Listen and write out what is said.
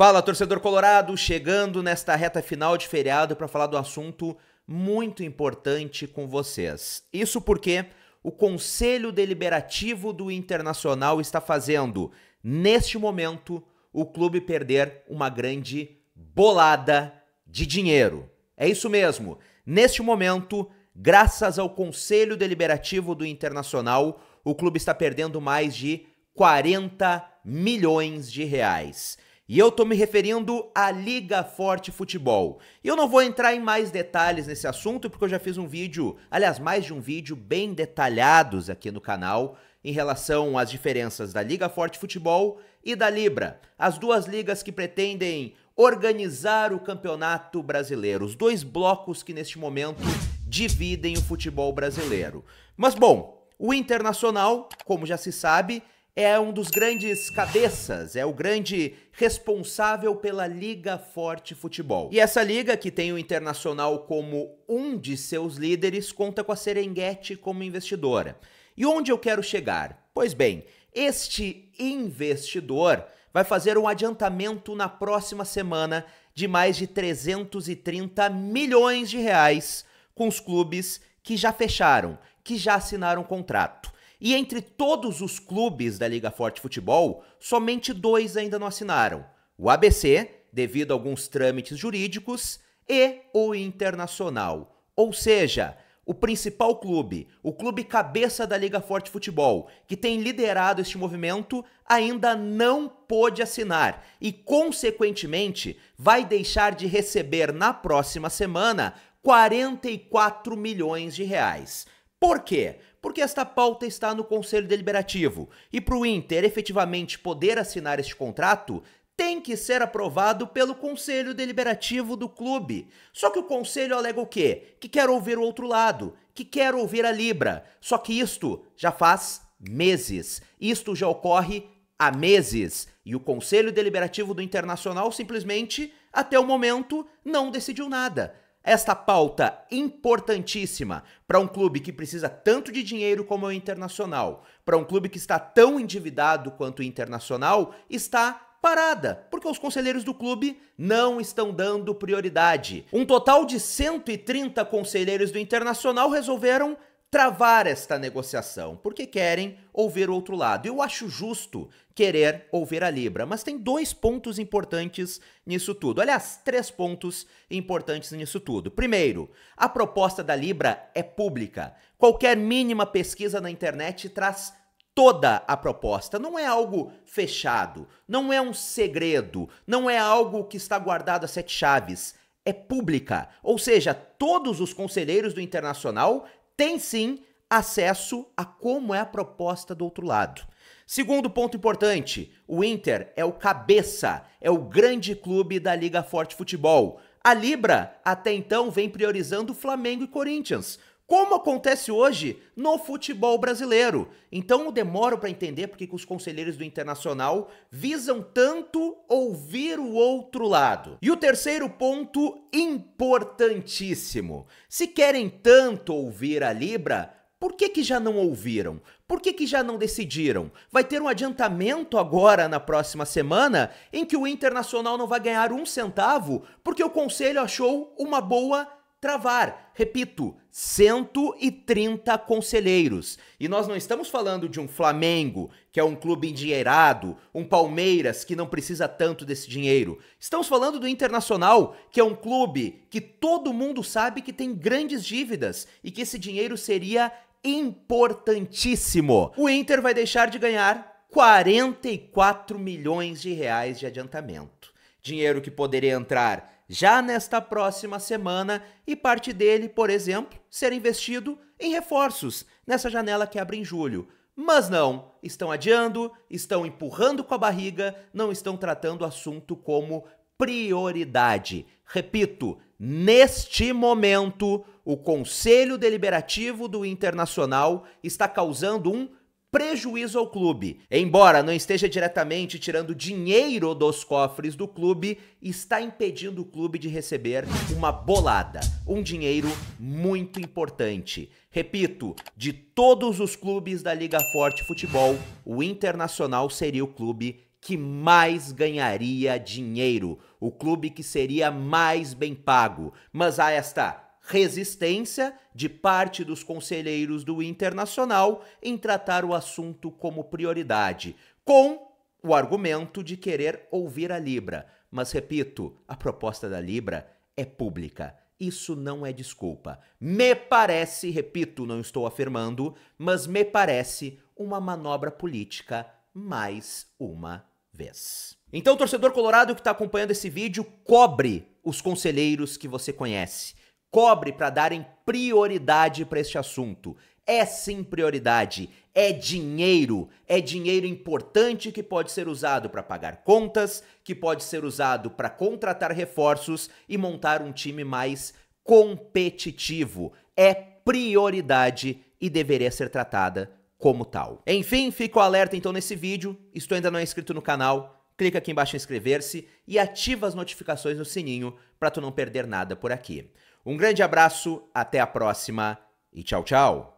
Fala, torcedor colorado, chegando nesta reta final de feriado para falar do assunto muito importante com vocês. Isso porque o Conselho Deliberativo do Internacional está fazendo, neste momento, o clube perder uma grande bolada de dinheiro. É isso mesmo. Neste momento, graças ao Conselho Deliberativo do Internacional, o clube está perdendo mais de 40 milhões de reais. E eu tô me referindo à Liga Forte Futebol. E eu não vou entrar em mais detalhes nesse assunto, porque eu já fiz um vídeo, aliás, mais de um vídeo bem detalhados aqui no canal em relação às diferenças da Liga Forte Futebol e da Libra, as duas ligas que pretendem organizar o Campeonato Brasileiro, os dois blocos que neste momento dividem o futebol brasileiro. Mas bom, o Internacional, como já se sabe, é um dos grandes cabeças, é o grande responsável pela Liga Forte Futebol. E essa liga, que tem o Internacional como um de seus líderes, conta com a Serengeti como investidora. E onde eu quero chegar? Pois bem, este investidor vai fazer um adiantamento na próxima semana de mais de 330 milhões de reais com os clubes que já fecharam, que já assinaram contrato. E entre todos os clubes da Liga Forte Futebol, somente dois ainda não assinaram: o ABC, devido a alguns trâmites jurídicos, e o Internacional. Ou seja, o principal clube, o clube cabeça da Liga Forte Futebol, que tem liderado este movimento, ainda não pôde assinar e, consequentemente, vai deixar de receber na próxima semana 44 milhões de reais. Por quê? porque esta pauta está no Conselho Deliberativo. E para o Inter efetivamente poder assinar este contrato, tem que ser aprovado pelo Conselho Deliberativo do clube. Só que o Conselho alega o quê? Que quer ouvir o outro lado, que quer ouvir a Libra. Só que isto já faz meses. Isto já ocorre há meses. E o Conselho Deliberativo do Internacional simplesmente, até o momento, não decidiu nada esta pauta importantíssima para um clube que precisa tanto de dinheiro como é o Internacional, para um clube que está tão endividado quanto o Internacional, está parada, porque os conselheiros do clube não estão dando prioridade. Um total de 130 conselheiros do Internacional resolveram travar esta negociação, porque querem ouvir o outro lado. Eu acho justo querer ouvir a Libra, mas tem dois pontos importantes nisso tudo. Aliás, três pontos importantes nisso tudo. Primeiro, a proposta da Libra é pública. Qualquer mínima pesquisa na internet traz toda a proposta, não é algo fechado, não é um segredo, não é algo que está guardado a sete chaves é pública, ou seja, todos os conselheiros do Internacional tem sim acesso a como é a proposta do outro lado. Segundo ponto importante, o Inter é o cabeça, é o grande clube da Liga Forte Futebol. A Libra até então vem priorizando Flamengo e Corinthians como acontece hoje no futebol brasileiro. Então eu demoro para entender porque que os conselheiros do Internacional visam tanto ouvir o outro lado. E o terceiro ponto importantíssimo. Se querem tanto ouvir a Libra, por que, que já não ouviram? Por que, que já não decidiram? Vai ter um adiantamento agora na próxima semana em que o Internacional não vai ganhar um centavo porque o Conselho achou uma boa travar. Repito, 130 conselheiros. E nós não estamos falando de um Flamengo, que é um clube endinheirado, um Palmeiras, que não precisa tanto desse dinheiro. Estamos falando do Internacional, que é um clube que todo mundo sabe que tem grandes dívidas e que esse dinheiro seria importantíssimo. O Inter vai deixar de ganhar 44 milhões de reais de adiantamento. Dinheiro que poderia entrar já nesta próxima semana e parte dele, por exemplo, ser investido em reforços nessa janela que abre em julho. Mas não, estão adiando, estão empurrando com a barriga, não estão tratando o assunto como prioridade. Repito, neste momento, o Conselho Deliberativo do Internacional está causando um prejuízo ao clube. Embora não esteja diretamente tirando dinheiro dos cofres do clube, está impedindo o clube de receber uma bolada, um dinheiro muito importante. Repito, de todos os clubes da Liga Forte Futebol, o Internacional seria o clube que mais ganharia dinheiro, o clube que seria mais bem pago. Mas há esta resistência de parte dos conselheiros do Internacional em tratar o assunto como prioridade, com o argumento de querer ouvir a Libra. Mas repito, a proposta da Libra é pública. Isso não é desculpa. Me parece, repito, não estou afirmando, mas me parece uma manobra política mais uma vez. Então, torcedor colorado que está acompanhando esse vídeo, cobre os conselheiros que você conhece cobre para darem prioridade para este assunto. É sim prioridade, é dinheiro, é dinheiro importante que pode ser usado para pagar contas, que pode ser usado para contratar reforços e montar um time mais competitivo. É prioridade e deveria ser tratada como tal. Enfim, fico alerta então nesse vídeo. Se ainda não é inscrito no canal, clica aqui embaixo em inscrever-se e ativa as notificações no sininho para tu não perder nada por aqui. Um grande abraço, até a próxima e tchau, tchau!